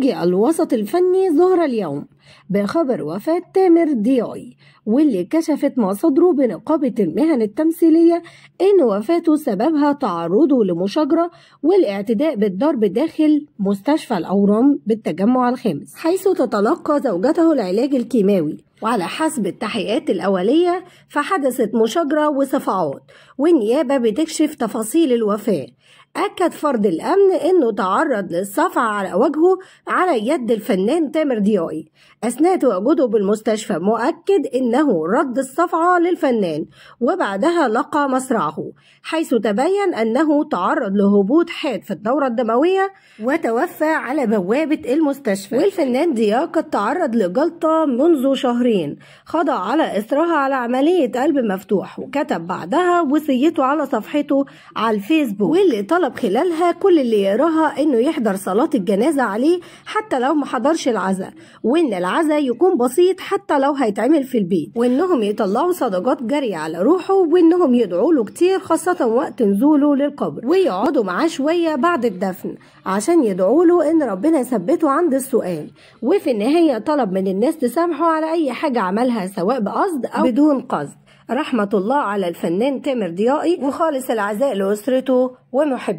فوجئ الوسط الفني ظهر اليوم بخبر وفاة تامر ديوي واللي كشفت مصادره بنقابة المهن التمثيلية إن وفاته سببها تعرضه لمشاجرة والاعتداء بالضرب داخل مستشفى الأورام بالتجمع الخامس حيث تتلقى زوجته العلاج الكيماوي وعلى حسب التحقيقات الأولية فحدثت مشاجرة وصفعات والنيابة بتكشف تفاصيل الوفاة أكد فرد الأمن أنه تعرض للصفع على وجهه على يد الفنان تامر ضيائي أثناء تواجده بالمستشفى مؤكد أنه أنه رد الصفعة للفنان وبعدها لقى مصرعه حيث تبين أنه تعرض لهبوط حاد في الدورة الدموية وتوفى على بوابة المستشفى والفنان ضياء قد تعرض لجلطة منذ شهرين خضع على اثرها على عملية قلب مفتوح وكتب بعدها وصيته على صفحته على الفيسبوك واللي طلب خلالها كل اللي يقراها انه يحضر صلاة الجنازة عليه حتى لو ما حضرش العزاء وان العزاء يكون بسيط حتى لو هيتعمل في البيت جديد وانهم يطلعوا صدقات جاريه على روحه وانهم يدعوا له كتير خاصه وقت نزوله للقبر ويقعدوا معاه شويه بعد الدفن عشان يدعوا له ان ربنا يثبته عند السؤال وفي النهايه طلب من الناس تسامحه على اي حاجه عملها سواء بقصد او بدون قصد رحمه الله على الفنان تامر ضيائي وخالص العزاء لاسرته ومحبيه